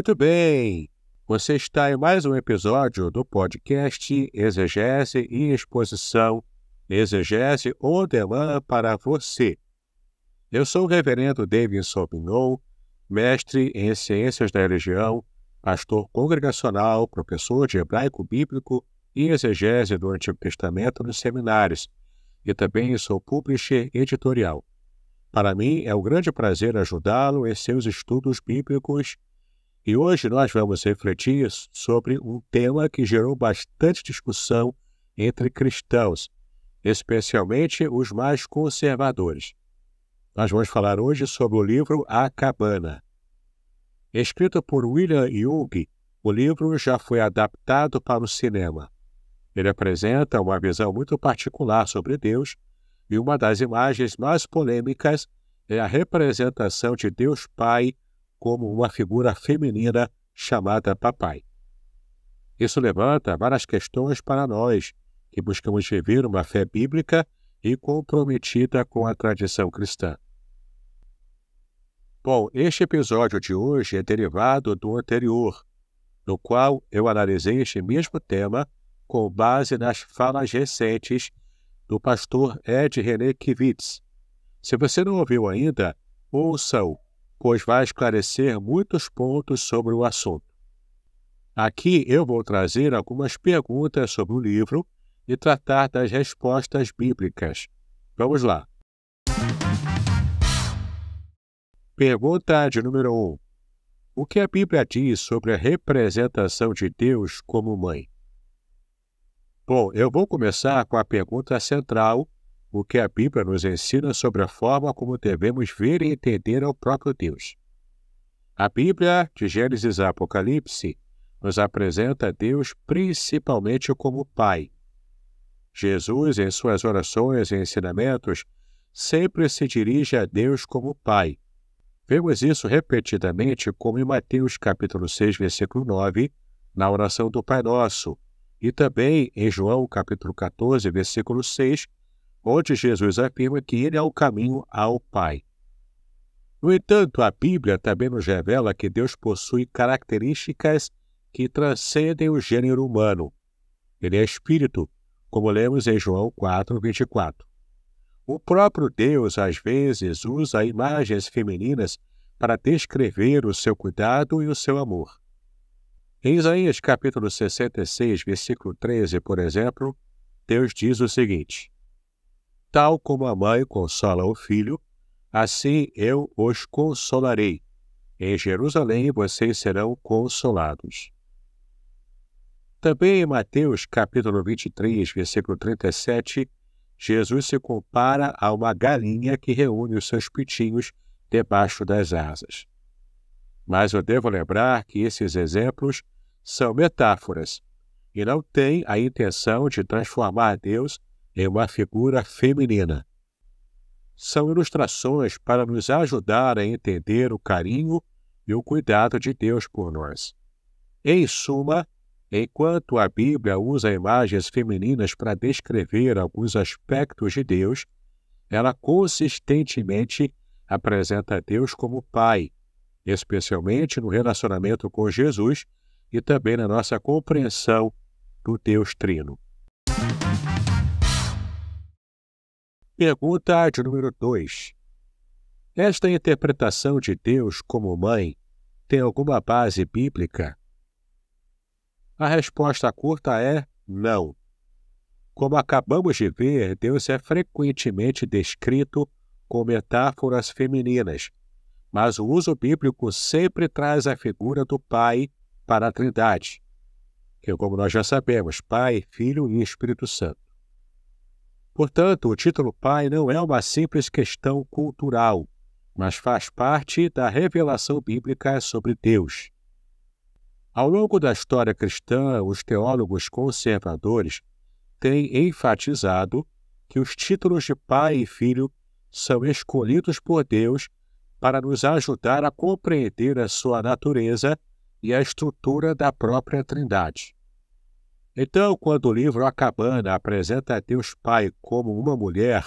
Muito bem! Você está em mais um episódio do podcast Exegese e Exposição Exegese ou Demand para você. Eu sou o reverendo David Sobinon, mestre em Ciências da Religião, pastor congregacional, professor de hebraico bíblico e exegese do Antigo Testamento nos seminários, e também sou publisher editorial. Para mim é um grande prazer ajudá-lo em seus estudos bíblicos e hoje nós vamos refletir sobre um tema que gerou bastante discussão entre cristãos, especialmente os mais conservadores. Nós vamos falar hoje sobre o livro A Cabana. Escrito por William Jung, o livro já foi adaptado para o cinema. Ele apresenta uma visão muito particular sobre Deus, e uma das imagens mais polêmicas é a representação de Deus Pai como uma figura feminina chamada papai. Isso levanta várias questões para nós que buscamos viver uma fé bíblica e comprometida com a tradição cristã. Bom, este episódio de hoje é derivado do anterior, no qual eu analisei este mesmo tema com base nas falas recentes do pastor Ed René Kivitz. Se você não ouviu ainda, ouça-o pois vai esclarecer muitos pontos sobre o assunto. Aqui eu vou trazer algumas perguntas sobre o livro e tratar das respostas bíblicas. Vamos lá. Pergunta de número 1. Um. O que a Bíblia diz sobre a representação de Deus como mãe? Bom, eu vou começar com a pergunta central o que a Bíblia nos ensina sobre a forma como devemos ver e entender ao próprio Deus. A Bíblia, de Gênesis a Apocalipse, nos apresenta Deus principalmente como Pai. Jesus, em suas orações e ensinamentos, sempre se dirige a Deus como Pai. Vemos isso repetidamente, como em Mateus capítulo 6, versículo 9, na oração do Pai Nosso, e também em João capítulo 14, versículo 6, onde Jesus afirma que ele é o caminho ao Pai. No entanto, a Bíblia também nos revela que Deus possui características que transcendem o gênero humano. Ele é espírito, como lemos em João 4, 24. O próprio Deus, às vezes, usa imagens femininas para descrever o seu cuidado e o seu amor. Em Isaías capítulo 66, versículo 13, por exemplo, Deus diz o seguinte: Tal como a mãe consola o filho, assim eu os consolarei. Em Jerusalém vocês serão consolados. Também em Mateus capítulo 23, versículo 37, Jesus se compara a uma galinha que reúne os seus pitinhos debaixo das asas. Mas eu devo lembrar que esses exemplos são metáforas e não têm a intenção de transformar Deus é uma figura feminina. São ilustrações para nos ajudar a entender o carinho e o cuidado de Deus por nós. Em suma, enquanto a Bíblia usa imagens femininas para descrever alguns aspectos de Deus, ela consistentemente apresenta Deus como Pai, especialmente no relacionamento com Jesus e também na nossa compreensão do Deus Trino. Pergunta de número 2. Esta interpretação de Deus como mãe tem alguma base bíblica? A resposta curta é não. Como acabamos de ver, Deus é frequentemente descrito com metáforas femininas, mas o uso bíblico sempre traz a figura do Pai para a Trindade, que, como nós já sabemos, Pai, Filho e Espírito Santo. Portanto, o título Pai não é uma simples questão cultural, mas faz parte da revelação bíblica sobre Deus. Ao longo da história cristã, os teólogos conservadores têm enfatizado que os títulos de pai e filho são escolhidos por Deus para nos ajudar a compreender a sua natureza e a estrutura da própria Trindade. Então, quando o livro A Cabana apresenta a Deus Pai como uma mulher,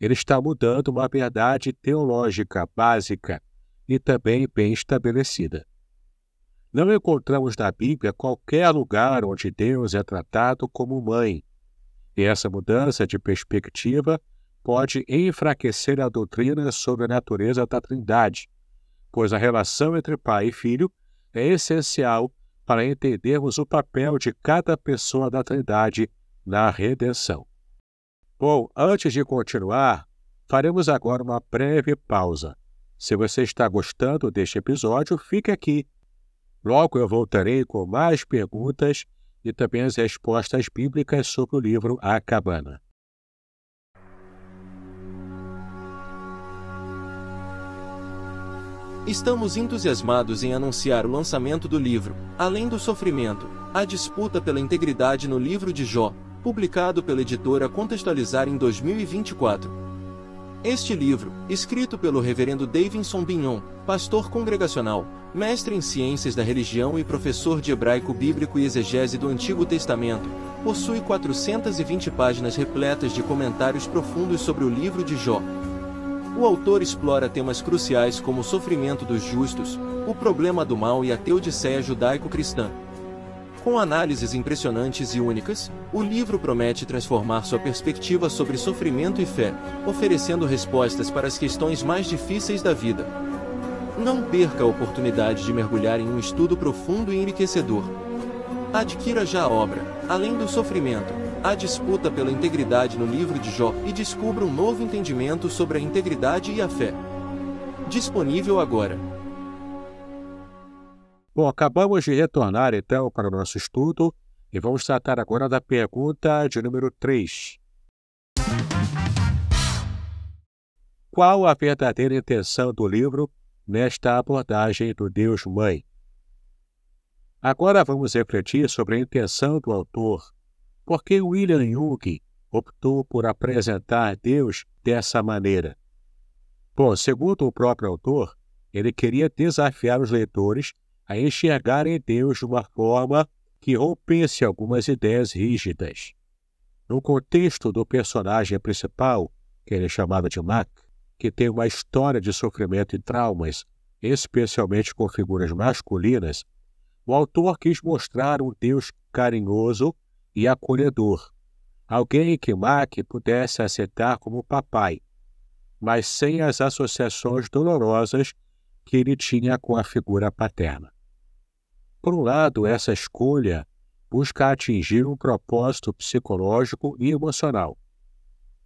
ele está mudando uma verdade teológica básica e também bem estabelecida. Não encontramos na Bíblia qualquer lugar onde Deus é tratado como mãe, e essa mudança de perspectiva pode enfraquecer a doutrina sobre a natureza da Trindade, pois a relação entre pai e filho é essencial para entendermos o papel de cada pessoa da Trindade na redenção. Bom, antes de continuar, faremos agora uma breve pausa. Se você está gostando deste episódio, fique aqui. Logo eu voltarei com mais perguntas e também as respostas bíblicas sobre o livro A Cabana. Estamos entusiasmados em anunciar o lançamento do livro, Além do Sofrimento, a disputa pela integridade no livro de Jó, publicado pela editora Contextualizar em 2024. Este livro, escrito pelo reverendo Davidson Bignon, pastor congregacional, mestre em ciências da religião e professor de hebraico bíblico e exegese do Antigo Testamento, possui 420 páginas repletas de comentários profundos sobre o livro de Jó, o autor explora temas cruciais como o sofrimento dos justos, o problema do mal e a teodiceia judaico-cristã. Com análises impressionantes e únicas, o livro promete transformar sua perspectiva sobre sofrimento e fé, oferecendo respostas para as questões mais difíceis da vida. Não perca a oportunidade de mergulhar em um estudo profundo e enriquecedor. Adquira já a obra, Além do Sofrimento, a disputa pela integridade no livro de Jó e descubra um novo entendimento sobre a integridade e a fé. Disponível agora. Bom, acabamos de retornar então para o nosso estudo e vamos tratar agora da pergunta de número 3. Qual a verdadeira intenção do livro nesta abordagem do Deus Mãe? Agora vamos refletir sobre a intenção do autor porque William Jung optou por apresentar Deus dessa maneira? Bom, segundo o próprio autor, ele queria desafiar os leitores a enxergarem Deus de uma forma que rompesse algumas ideias rígidas. No contexto do personagem principal, que ele é chamado de Mac, que tem uma história de sofrimento e traumas, especialmente com figuras masculinas, o autor quis mostrar um Deus carinhoso e acolhedor, alguém que Mac pudesse aceitar como papai, mas sem as associações dolorosas que ele tinha com a figura paterna. Por um lado, essa escolha busca atingir um propósito psicológico e emocional,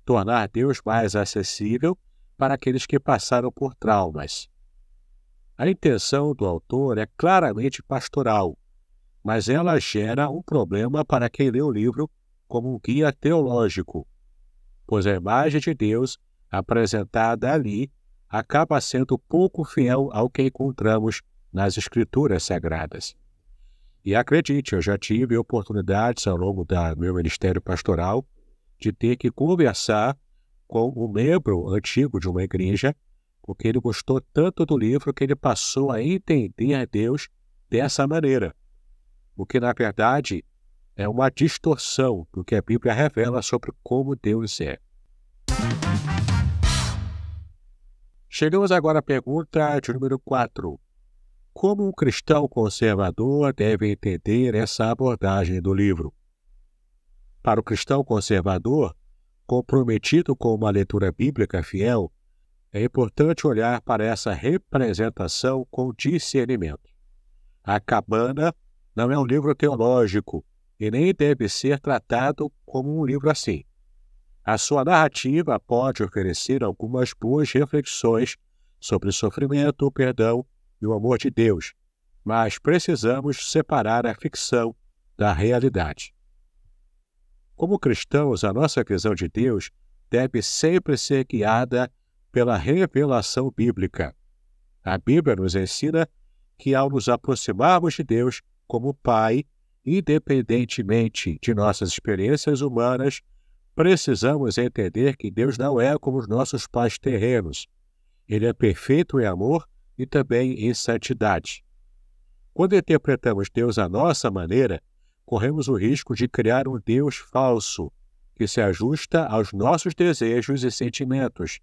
tornar Deus mais acessível para aqueles que passaram por traumas. A intenção do autor é claramente pastoral, mas ela gera um problema para quem lê o livro como um guia teológico, pois a imagem de Deus apresentada ali acaba sendo pouco fiel ao que encontramos nas Escrituras Sagradas. E acredite, eu já tive oportunidades ao longo do meu ministério pastoral de ter que conversar com um membro antigo de uma igreja, porque ele gostou tanto do livro que ele passou a entender a Deus dessa maneira o que na verdade é uma distorção do que a Bíblia revela sobre como Deus é. Chegamos agora à pergunta de número 4. Como um cristão conservador deve entender essa abordagem do livro? Para o cristão conservador, comprometido com uma leitura bíblica fiel, é importante olhar para essa representação com discernimento. A cabana não é um livro teológico e nem deve ser tratado como um livro assim. A sua narrativa pode oferecer algumas boas reflexões sobre sofrimento, o perdão e o amor de Deus, mas precisamos separar a ficção da realidade. Como cristãos, a nossa visão de Deus deve sempre ser guiada pela revelação bíblica. A Bíblia nos ensina que, ao nos aproximarmos de Deus, como pai, independentemente de nossas experiências humanas, precisamos entender que Deus não é como os nossos pais terrenos. Ele é perfeito em amor e também em santidade. Quando interpretamos Deus à nossa maneira, corremos o risco de criar um Deus falso, que se ajusta aos nossos desejos e sentimentos,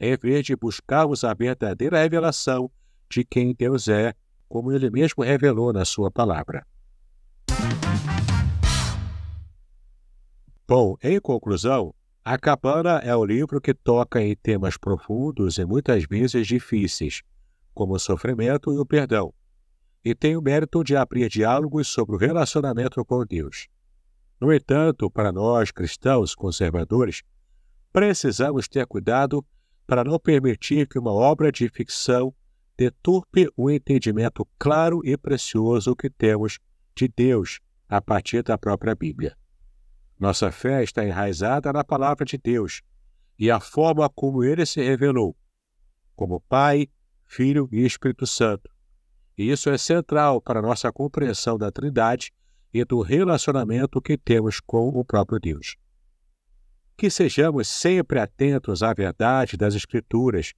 em vez de buscarmos a verdadeira revelação de quem Deus é como ele mesmo revelou na sua palavra. Bom, em conclusão, A Cabana é um livro que toca em temas profundos e muitas vezes difíceis, como o sofrimento e o perdão, e tem o mérito de abrir diálogos sobre o relacionamento com Deus. No entanto, para nós cristãos conservadores, precisamos ter cuidado para não permitir que uma obra de ficção deturpe o entendimento claro e precioso que temos de Deus a partir da própria Bíblia. Nossa fé está enraizada na palavra de Deus e a forma como ele se revelou, como Pai, Filho e Espírito Santo. E isso é central para nossa compreensão da Trindade e do relacionamento que temos com o próprio Deus. Que sejamos sempre atentos à verdade das Escrituras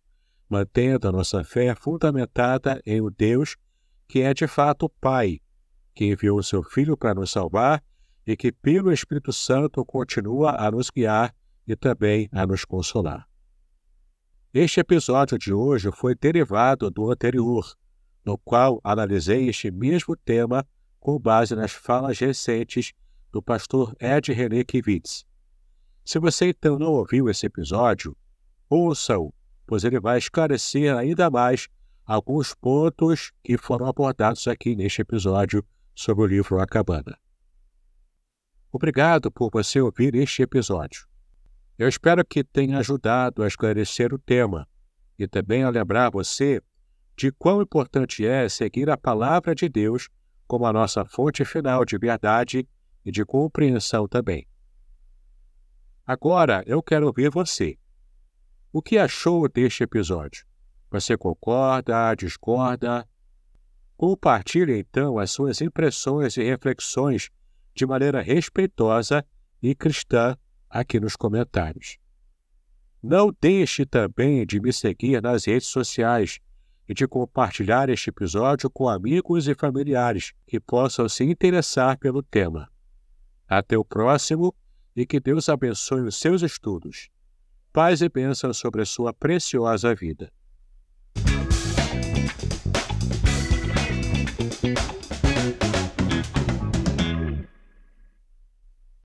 mantendo a nossa fé fundamentada em um Deus que é de fato o Pai, que enviou o seu Filho para nos salvar e que, pelo Espírito Santo, continua a nos guiar e também a nos consolar. Este episódio de hoje foi derivado do anterior, no qual analisei este mesmo tema com base nas falas recentes do pastor Ed Renekiewicz. Se você então não ouviu esse episódio, ouça-o pois ele vai esclarecer ainda mais alguns pontos que foram abordados aqui neste episódio sobre o livro A Cabana. Obrigado por você ouvir este episódio. Eu espero que tenha ajudado a esclarecer o tema e também a lembrar você de quão importante é seguir a palavra de Deus como a nossa fonte final de verdade e de compreensão também. Agora eu quero ouvir você. O que achou deste episódio? Você concorda, discorda? Compartilhe então as suas impressões e reflexões de maneira respeitosa e cristã aqui nos comentários. Não deixe também de me seguir nas redes sociais e de compartilhar este episódio com amigos e familiares que possam se interessar pelo tema. Até o próximo e que Deus abençoe os seus estudos. Paz e bênção sobre a sua preciosa vida.